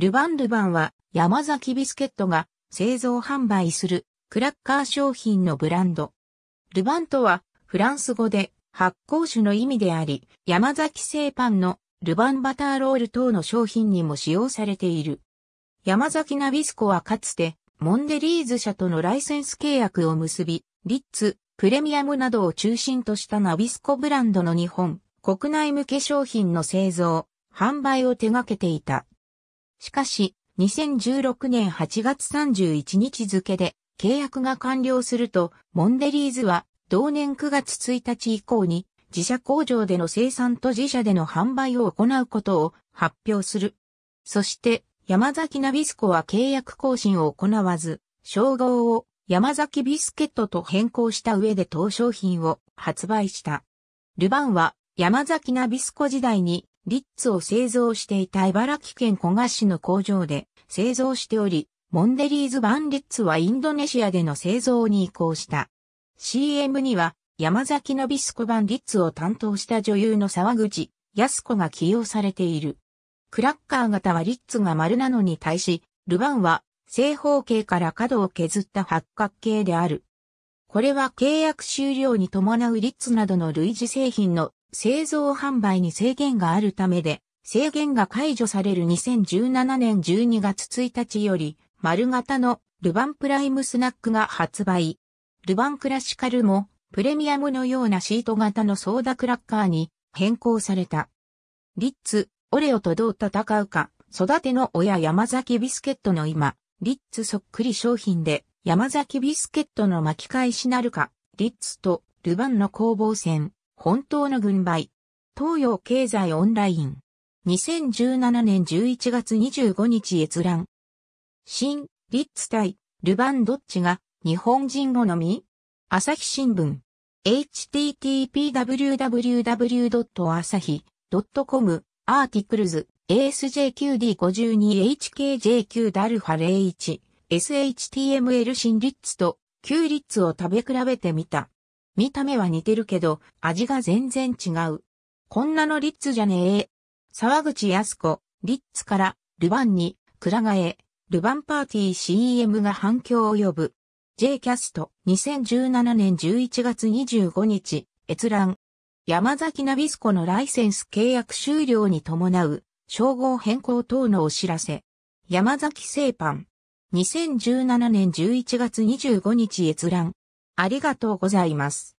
ルバンルバンは山崎ビスケットが製造販売するクラッカー商品のブランド。ルバンとはフランス語で発酵酒の意味であり、山崎製パンのルバンバターロール等の商品にも使用されている。山崎ナビスコはかつてモンデリーズ社とのライセンス契約を結び、リッツ、プレミアムなどを中心としたナビスコブランドの日本、国内向け商品の製造、販売を手掛けていた。しかし、2016年8月31日付で契約が完了すると、モンデリーズは同年9月1日以降に自社工場での生産と自社での販売を行うことを発表する。そして、山崎ナビスコは契約更新を行わず、称号を山崎ビスケットと変更した上で当商品を発売した。ルバンは山崎ナビスコ時代にリッツを製造していた茨城県古河市の工場で製造しており、モンデリーズ版リッツはインドネシアでの製造に移行した。CM には山崎のビスコ版リッツを担当した女優の沢口安子が起用されている。クラッカー型はリッツが丸なのに対し、ルバンは正方形から角を削った八角形である。これは契約終了に伴うリッツなどの類似製品の製造販売に制限があるためで、制限が解除される2017年12月1日より、丸型のルバンプライムスナックが発売。ルバンクラシカルも、プレミアムのようなシート型のソーダクラッカーに変更された。リッツ、オレオとどう戦うか、育ての親山崎ビスケットの今、リッツそっくり商品で、山崎ビスケットの巻き返しなるか、リッツとルバンの攻防戦。本当の軍配。東洋経済オンライン。2017年11月25日閲覧。新、リッツ対、ルバンドッチが、日本人好み朝日新聞。http://www.asahi.com アーティクルズ ASJQD52HKJQ-01 SHTML 新リッツと旧リッツを食べ比べてみた。見た目は似てるけど、味が全然違う。こんなのリッツじゃねえ。沢口康子、リッツから、ルヴァンに、ら替え、ルヴァンパーティー CM が反響を呼ぶ。J キャスト、2017年11月25日、閲覧。山崎ナビスコのライセンス契約終了に伴う、称号変更等のお知らせ。山崎製パン。2017年11月25日閲覧。ありがとうございます。